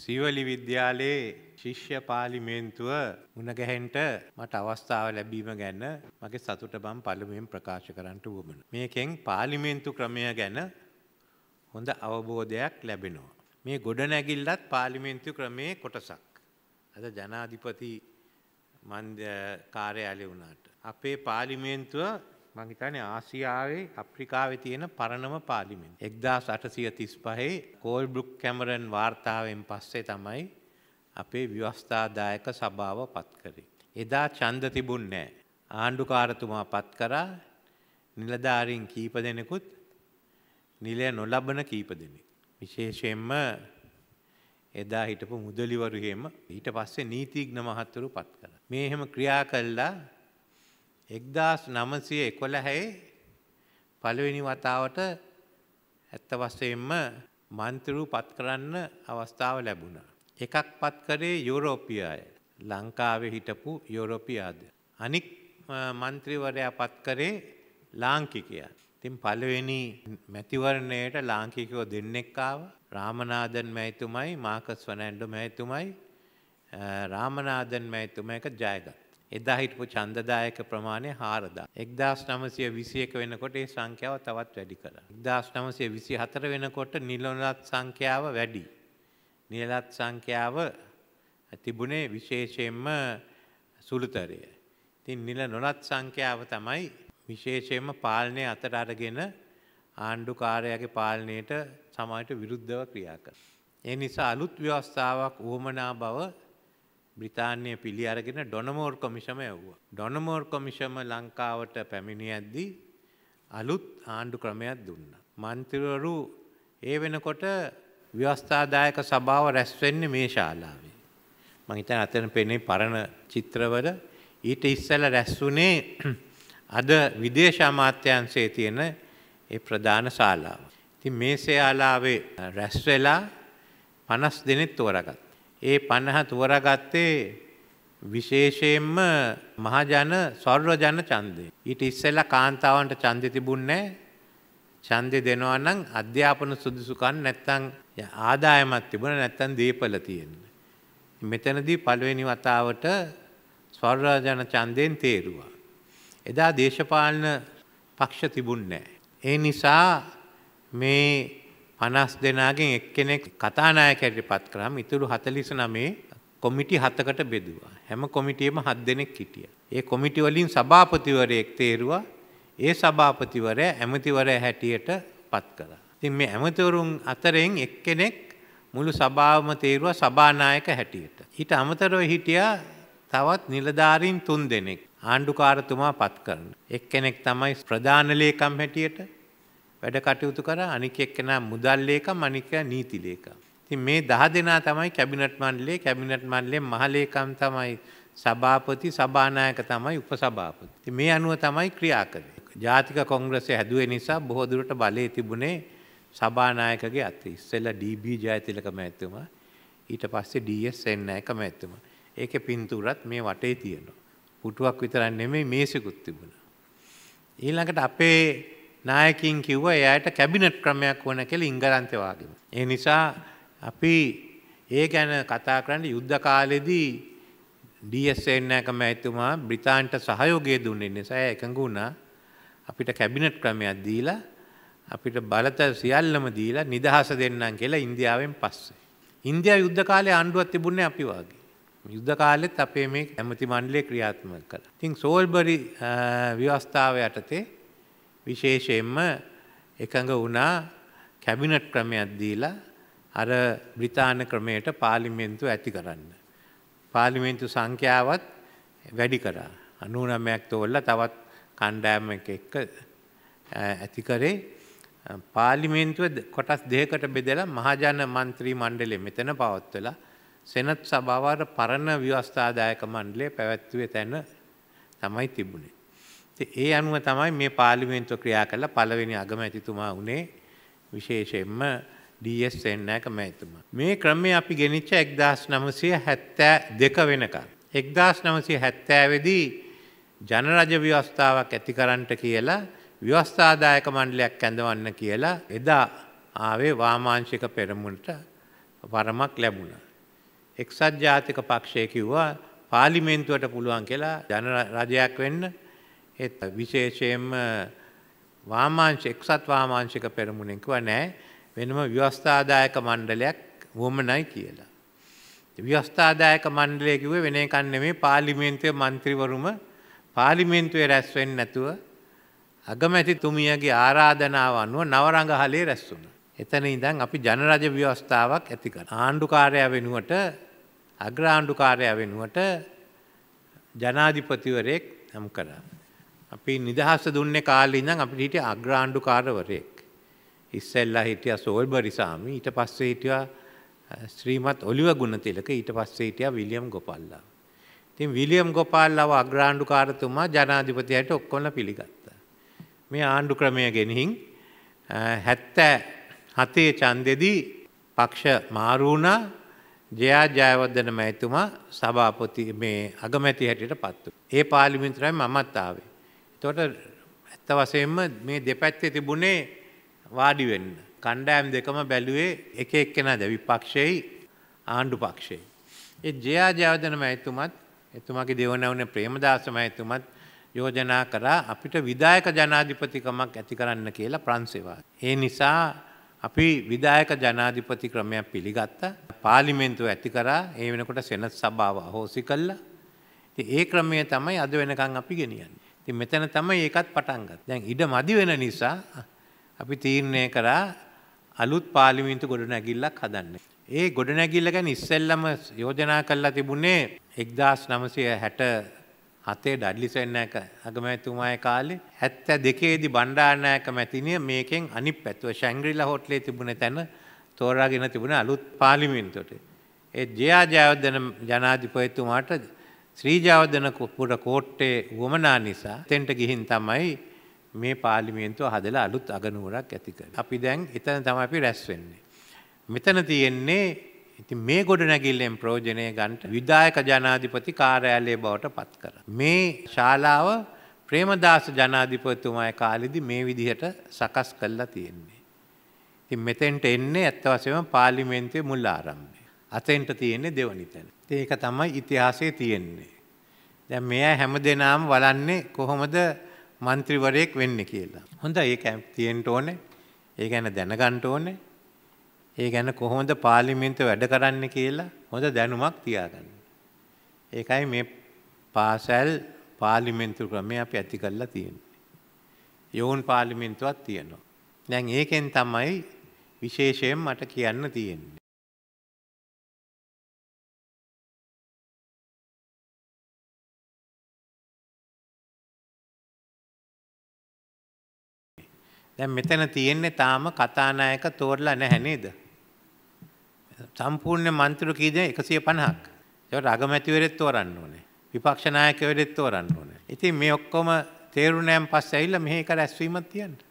සීවලි විද්‍යාලයේ ශිෂ්‍ය පාලිමේන්තුව මුණගැහෙන්ට මට අවස්ථාව ලැබීම ගැන මගේ සතුට බම් පළමුවෙන් ප්‍රකාශ කරන්නට වුවමන. මේකෙන් පාලිමේන්තු ක්‍රමය ගැන හොඳ අවබෝධයක් ලැබෙනවා. මේ ගොඩනැගිල්ලත් පාලිමේන්තු ක්‍රමයේ කොටසක්. අද ජනාධිපති මන්ද කාර්යාලය වුණාට. අපේ පාලිමේන්තුව මං හිතන්නේ ආසියාවේ අප්‍රිකාවේ තියෙන පරණම පාර්ලිමේන්තුව. 1835 කෝල්බ්‍රුක් කැමරන් වාර්තාවෙන් පස්සේ තමයි අපේ ව්‍යවස්ථාදායක සභාව පත් කරේ. එදා ඡන්ද තිබුණේ නැහැ. ආණ්ඩුකාරතුමා පත් කරා නිලධාරීන් කීප දෙනෙකුත් නිලය නොලබන කීප දෙනෙක්. විශේෂයෙන්ම එදා හිටපු මුදලිවරු එහෙම ඊට පස්සේ නීතිඥ මහතුරු පත් කරා. මේ එහෙම ක්‍රියා කළා එක්දස් නමසය එකොළහැයි පළවෙනි වතාවට ඇත්ත වස්සයෙන්ම මන්තරු පත් කරන්න අවස්ථාව ලැබුණ. එකක් පත් කරේ යුරෝපියය ලංකාවේ හිටපු යුරෝපියාද. අනික් මන්ත්‍රීවරයා පත් කරේ ලාංකිකයන්. තින් පළවෙනි මැතිවරණයට ලාංකිකයෝ දෙන්නෙක්කාව රාමනාදන් මැයිතුමයි මාකස් වනැන්ඩු මැයිතුමයි රාමනාදන් මැයිතුම එක ජයගත්. එදා හිටපු ඡන්දදායක ප්‍රමාණය 4000. 1921 වෙනකොට ඒ සංඛ්‍යාව තවත් වැඩි කළා. 1924 වෙනකොට නිලනත් සංඛ්‍යාව වැඩි. නිලනත් සංඛ්‍යාව තිබුණේ විශේෂයෙන්ම සුළුතරය. ඉතින් නිල නොනත් සංඛ්‍යාව තමයි විශේෂයෙන්ම පාලනය අතට අරගෙන ආණ්ඩු කාර්යයාගේ පාලනයට සමාජයට විරුද්ධව ක්‍රියා කරනවා. ඒ නිසා අලුත් ව්‍යවස්ථාවක් වුවමනා බව බ්‍රිතාන්‍ය පිළි අරගෙන ඩොනමෝර් කොමිෂම ඇව්වා. ඩොනමෝර් කොමිෂම ලංකාවට පැමිණියද්දී අලුත් ආණ්ඩු ක්‍රමයක් දුන්න. මන්තිවරු ඒ වෙනකොට ව්‍යවස්ථාදායක සභාව රැස්වෙන්නේ මේ ශාලාවේ. මං හිතන අතන පෙනේ පරණ චිත්‍රවල ඊට ඉස්සෙල්ල රැස්ුනේ අද විදේශ අමාත්‍යාංශයේ තියෙන ඒ ප්‍රධාන ශාලාව. ඉතින් මේ ශාලාවේ රැස් වෙලා 50 දෙනෙක් තෝරාගත්තා. ඒ පණහ තුවරගත්තේ විශේෂයෙන්ම මහජන සර්වජන ඡන්දේ. ඊට ඉස්සෙල්ලා කාන්තාවන්ට ඡන්දෙ තිබුණේ ඡන්දෙ දෙනවා නම් අධ්‍යාපන සුදුසුකම් නැත්තම් ආදායමක් තිබුණා නැත්තම් දීපල තියෙනවා. මෙතනදී පළවෙනි වතාවට ස්වර්ජන ඡන්දයෙන් තේරුවා. එදා දේශපාලන පක්ෂ තිබුණේ නැහැ. ඒ නිසා මේ පනස් දෙනාගෙන් එක්කෙනෙක් කතානායකැයට පත් කරම් ඉතුරු හතලිස නමේ කොමිටි හතකට බෙදවා. හැම කොමිටියම හත් දෙනෙක් හිටිය. ඒ කොමිටිවලින් සභාපතිවරයෙක් තේරවා ඒ සභාපතිවරය ඇමතිවරය හැටියට පත් කර. තින් මේ ඇමතවරුන් අතරෙන් එක්කෙනෙක් මුළු සභාවම තේරුව සභානායක හැටියට. හිට අමතරව හිටිය තවත් නිලධාරීන් තුන් දෙනෙක් ආණ්ඩුකාරතුමා පත් කරන. එක්කෙනෙක් තමයි ප්‍රධානලේකම් හැටියට වැඩ කටයුතු කර අනික එක්කෙනා මුදල් ලේකම් අනික නීති ලේකම්. ඉතින් මේ 10 දෙනා තමයි කැබිනට් මණ්ඩලයේ කැබිනට් මණ්ඩලයේ මහලේකම් තමයි සභාපති සභානායක තමයි උපසභාපති. ඉතින් මේ අනුව තමයි ක්‍රියා කරන්නේ. ජාතික කොංග්‍රසය හැදුවේ නිසා බොහෝ දුරට බලය තිබුණේ සභානායකගේ අතේ. ඉස්සෙල්ලා ඩී.බී. ජයතිලක මැතිතුමා ඊට පස්සේ ඩී.එස්. සෙන්නායක මැතිතුමා. ඒකේ පින්තූරත් මේ වටේ තියෙනවා. පුටුවක් විතරක් නෙමෙයි මේසෙකුත් තිබුණා. ඊළඟට අපේ නායකින් කිව්ව එයායට කැබිනට් ක්‍රමයක් වන කෙළ ඉංගලන්තවාගෙන. ඒ නිසා අපි ඒ ගැන කතා කරන්න යුද්ධ කාලෙදී ඩSන්නෑකම ඇතුමා බ්‍රිතාන්ට සහයෝගය දුන්නේ නිසා එකඟ වුණා අපිට කැබිනට් ක්‍රමයක් දීලා අපිට බලත සියල්ලම දීලා නිදහස දෙන්නම් කියලා ඉන්දියාවෙන් පස්සේ. ඉන්දයා යුද්ධ කාලේ ආණ්ඩුවත් තිබුණේ අපි වගේ. යුද්ධ කාලෙත් අපේ මේ ඇමති මණ්ඩලේ ක්‍රියාත්මක කළා. ඉතින් සෝල්බරි ව්‍යවස්ථාව යටතේ විශේෂයෙන්ම එකඟ වුණා කැබිනට් ක්‍රමයක් දීලා අර බ්‍රිතාන ක්‍රමයට පාලිමෙන්තු ඇති කරන්න. පාලිමෙන්තු සංඛ්‍යාවත් වැඩි කරා. අනුනමයක් තෝල්ල තවත් කණ්ඩෑම එක්ක ඇති කරේ පාලිමේන්තුව කොටස් දෙකකට බෙදලා මහජන මන්ත්‍රී මණ්ඩලය මෙතන පවත්වලා සෙනත් සභාවාර පරණ ව්‍යවස්ථාදායක මණ්ඩලය පැවැත්වුවේ තැන තමයි තිබුණේ. ඒ අනුව තමයි මේ පාර්ලිමේන්තුව ක්‍රියා කළ පළවෙනි අගමැතිතුමා වුණේ විශේෂයෙන්ම DS සෙන්නෑක මැතිතුමා. මේ ක්‍රමය අපි ගෙනිච්ච 1972 වෙනකන්. 1970 ජනරජ ව්‍යවස්ථාවක් ඇති කරන්නට කියලා ව්‍යවස්ථාදායක මණ්ඩලයක් ඇඳවන්න කියලා එදා ආවේ වාමාංශික පෙරමුණට වරමක් ලැබුණා. එක්සත් ජාතික පක්ෂය කිව්වා පාර්ලිමේන්තුවට පුළුවන් කියලා ජනරජයක් වෙන්න ඒත් විශේෂයෙන්ම වාමාංශ එක්සත් වාමාංශික පෙරමුණෙන් කිව්වා නෑ වෙනම ව්‍යවස්ථාදායක මණ්ඩලයක් වොමනයි කියලා. ව්‍යවස්ථාදායක මණ්ඩලය කිව්වේ වෙන එකක් නෙමෙයි පාර්ලිමේන්තුවේ മന്ത്രിවරුම පාර්ලිමේන්තුවේ රැස් වෙන්නේ නැතුව අගමැතිතුමියගේ ආරාධනාව අනුව නවරංගහලේ රැස් වුණා. එතන ඉඳන් අපි ජනරජ ව්‍යවස්ථාවක් ඇති කරා. ආණ්ඩුකාරයා වෙනුවට අග්‍ර ආණ්ඩුකාරයා වෙනුවට ජනාධිපතිවරයෙක් නම් කරා. අපි නිදහස දුන්නේ කාලේ ඉඳන් අපිට හිටිය අග්‍රාණ්ඩු කාරවරයෙක්. ඉස්සෙල්ලා හිටියා සෝල්බරි සාමි, ඊට පස්සේ හිටියා ශ්‍රීමත් ඔලිව ගුණතිලක, ඊට පස්සේ හිටියා විලියම් ගෝපාල්ලා. ඉතින් විලියම් ගෝපාල්ලාව අග්‍රාණ්ඩුකාරතුමා ජනාධිපතියට ඔක්කොම පිළිගත්තා. මේ ආණ්ඩු ක්‍රමය ගෙනihin 77 ඡන්දෙදී පක්ෂ මාරු වුණා ජයා ජයවර්ධන මැතිතුමා සභාපති මේ අගමැති හැටියට පත් වුණා. ඒ පාර්ලිමේන්තුවයි මමත් ආවේ. තොට ඇත්ත වසයෙන්ම මේ දෙපැත්තේ තිබුණේ වාඩිවෙන්න. කණ්ඩෑම් දෙකම බැලුවේ එක එක්කෙනද විපක්ෂයයි ආණ්ඩු පක්ෂය. ඒ ජයා ජයවදන මැතුමත් එතුමගේ දෙවනවන ප්‍රේමදාස මැතුමත් යෝජනා කරා අපිට විදායක ජනාධිපතිකමක් ඇති කරන්න කියලා ප්‍රන්සේවා. ඒ නිසා අපි විදායක ජනාධිපති ක්‍රමයක් පිළිගත්ත පාලිමෙන්තුව ඇති කරා ඒ වෙනකොට සෙනත් සභාව හෝසි කල්ලා ඒ ක්‍රමය තමයි අද වෙනකං අපි ගෙනියන්න. ඉතින් මෙතන තමයි ඒකත් පටන් ගත්තේ. දැන් ඉඩ මදි වෙන නිසා අපි තීරණය කරා අලුත් පාර්ලිමේන්තු ගොඩනැගිල්ලක් හදන්න. ඒ ගොඩනැගිල්ල ගැන ඉස්සෙල්ලම යෝජනා කරලා තිබුණේ 1967 ඩඩ්ලි සෙන්නායක අගමැතිතුමාගේ කාලේ 72 දී බණ්ඩාරනායක මැතිණිය මේකෙන් අනිත් පැතුව ශැංග්‍රිලා හෝටලේ තිබුණ තැන තෝරාගෙන තිබුණ අලුත් පාර්ලිමේන්තුවට. ඒ ජයා ජයවර්ධන ජනාධිපතිතුමාට ශ්‍රීජාවදන පුර කෝට්ටේ වුවමනා නිසා තෙන්ට ගිහින් තමයි මේ පාලිමේන්තුව හදලා අලුත් අගනුවරක් ඇතිකර. අපි දැන් එතන තම අපි රැස්වෙන්නේ. මෙතන තියෙන්නේ ඉති මේ ගොඩ නැගිල්ලෙන් ප්‍රෝජනය ගන්ට විදායක ජනාධිපති කාරයාලේ බවට පත් කර. මේ ශාලාව ප්‍රේමදාස ජනාධිපතුමයි කාලිදි මේ විදිහට සකස් කල්ලා තියෙන්නේ. ඉතින් මෙතෙන්ට එන්නේ ඇත්තවසම පාලිමේන්තය මුල් ආරම්භය. අතෙන්ට තියෙන්නේ දෙවනි තැන. ඒක තමයි ඉතිහාසයේ තියෙන්නේ. දැන් මෙයා හැම දෙනාම බලන්නේ කොහොමද മന്ത്രിවරයෙක් වෙන්නේ කියලා. හොඳයි ඒක තියෙන්න ඕනේ. ඒ ගැන දැනගන්න ඕනේ. ඒ ගැන කොහොමද පාර්ලිමේන්තුව වැඩ කරන්නේ කියලා හොඳ දැනුමක් තියාගන්න. ඒකයි මේ පාසල් පාර්ලිමේන්තු ක්‍රමය අපි ඇති කරලා තියෙන්නේ. යෝන් පාර්ලිමේන්තුවක් තියෙනවා. දැන් ඒකෙන් තමයි විශේෂයෙන් මට කියන්න තියෙන්නේ. දැන් මෙතන තියෙන්නේ තාම කතානායක තෝරලා නැහැ නේද? සම්පූර්ණ මන්ත්‍රීරු කීද 150ක්. ඒකට අගමැතිවරයෙක් තෝරන්න ඕනේ. විපක්ෂ නායකවරයෙක් තෝරන්න ඕනේ. ඉතින් මේ ඔක්කොම තේරුණෑන් පස්සේ ඇවිල්ලා මෙහි එක රැස්වීමක් තියන්නේ.